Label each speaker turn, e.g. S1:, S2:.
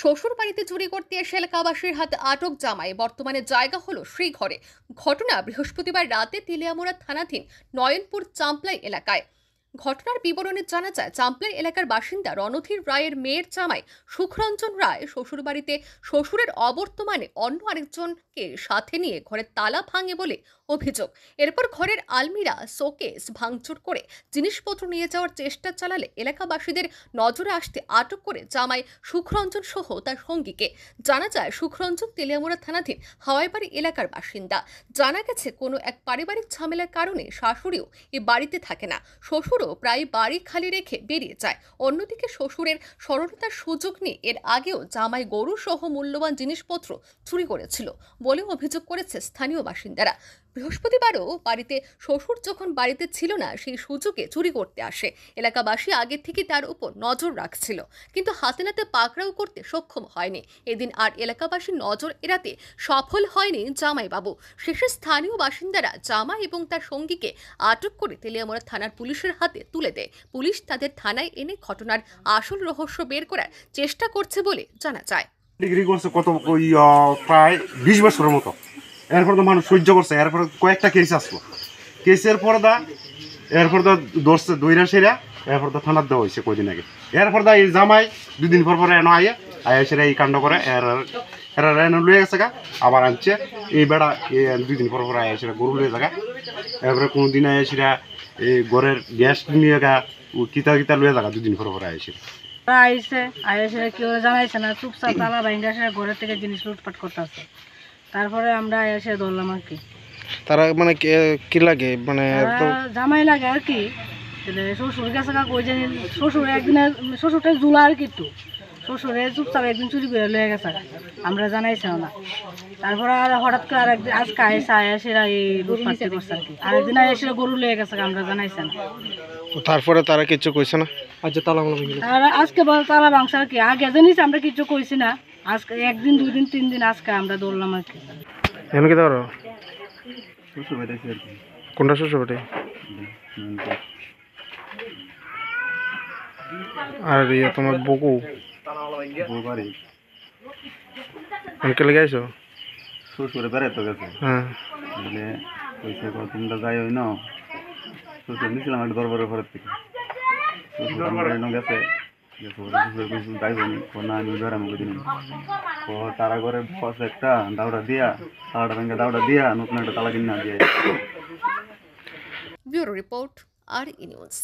S1: শ্বশুর বাড়িতে চুরি করতে এসে এলাকাবাসীর হাতে আটক জামায় বর্তমানে জায়গা হলো সেই ঘরে ঘটনা বৃহস্পতিবার রাতে তিলিয়ামোড়া থানাধীন নয়নপুর চাম্পলাই এলাকায় ঘটনার বিবরণে জানা যায় চাম্পলাই এলাকার বাসিন্দা রণধীর রায়ের মেয়ের জামাই সুখরঞ্জন রায় শ্বশুরবাড়িতে শ্বশুরের অবর্তমানে অন্য আরেকজনকে সাথে নিয়ে ঘরের তালা ভাঙে বলে অভিযোগ এরপর ঘরের আলমিরা শোকেস ভাঙচুর করে জিনিসপত্র নিয়ে যাওয়ার চেষ্টা চালালে এলাকাবাসীদের নজরে আসতে আটক করে জামাই সুখরঞ্জন সহ তার সঙ্গীকে জানা যায় সুখরঞ্জন তেলিয়ামুড়া থানাধীন হাওয়াইবাড়ি এলাকার বাসিন্দা জানা গেছে কোনো এক পারিবারিক ঝামেলার কারণে শাশুড়িও এ বাড়িতে থাকে না শ্বশুর শ্বশুরও প্রায় বাড়ি খালি রেখে বেরিয়ে যায় অন্যদিকে শ্বশুরের সরলতার সুযোগ নিয়ে এর আগেও জামাই গরু সহ মূল্যবান জিনিসপত্র চুরি করেছিল বলে অভিযোগ করেছে স্থানীয় বাসিন্দারা বৃহস্পতিবারও বাড়িতে শ্বশুর যখন বাড়িতে ছিল না সেই সুযোগে চুরি করতে আসে এলাকাবাসী আগে থেকে তার উপর নজর রাখছিল কিন্তু হাতে নাতে পাকড়াও করতে সক্ষম হয়নি এদিন আর এলাকাবাসীর নজর এড়াতে সফল হয়নি জামাইবাবু শেষে স্থানীয় বাসিন্দারা জামা এবং তার সঙ্গীকে আটক করে তেলিয়ামরা থানার পুলিশের হাতে হাতে তুলে দেয় পুলিশ তাদের থানায় এনে ঘটনার আসল রহস্য বের করার চেষ্টা করছে বলে জানা যায়
S2: ডিগ্রি করছে কত ওই প্রায় বিশ বছরের মতো এরপর তো মানুষ সহ্য করছে এরপর কয়েকটা কেস আসলো কেসের পর দা এরপর তো দইরা সেরা এরপর থানার দেওয়া হয়েছে কদিন আগে এরপর দা এই জামাই দুদিন পর পর এনে আইয়া আয়া সেরা এই কাণ্ড করে এর এরা রায়ন লুয়ে গেছে গা আবার আনছে এই বেড়া দুই দিন পর পর আয় গরু লুয়ে গা এরপরে কোনো দিন আয় এই ঘরের গ্যাস নিয়ে গা কিতা কিতা লুয়ে যাগা দুদিন পর পর আয়
S3: আইসে আইসে কেউ জানাইছে না চুপচাপ তালা ভাইঙ্গা সেটা ঘরের থেকে জিনিস লুটপাট করতেছে তারপরে আমরা এসে ধরলাম আর কি
S2: তারা মানে কি লাগে মানে
S3: জামাই লাগে আর কি শ্বশুর গেছে কই জানি শ্বশুর একদিন শ্বশুরটা জুলা আর কি একটু শ্বশুরে চুপচাপ একদিন চুরি করে লয়ে গেছে আমরা জানাইছিলাম না তারপরে আর হঠাৎ করে আর একদিন আজকে আয়েসা আসে এই লুটপাটি করছে আর কি একদিন আয়াসেরা গরু লয়ে গেছে আমরা জানাইছি না
S2: তারপরে তারা কিছু কইছে না আচ্ছা তালা
S3: তারা আজকে তালা ভাঙছে আর কি আগে জানিস আমরা কিছু কইছি না আজকে একদিন দুই দিন তিন দিন আজকে আমরা দৌড়লাম আর কি
S2: এমন কি ধরো কোনটা শ্বশুর আর ইয়ে তোমার বকু আঙ্কেল গেছো শ্বশুর তো গেছে হ্যাঁ পয়সা তোমরা যাই হই না শ্বশুর নিছিলাম একটা দরবারের ঘরের থেকে গেছে তারা করে বস একটা দাউড়া দিয়া দাউড়া ভেঙে দাউড়া দিয়া নতুন
S1: একটা তালা কিনা দিয়ে ব্যুরো রিপোর্ট আর ইনিউজ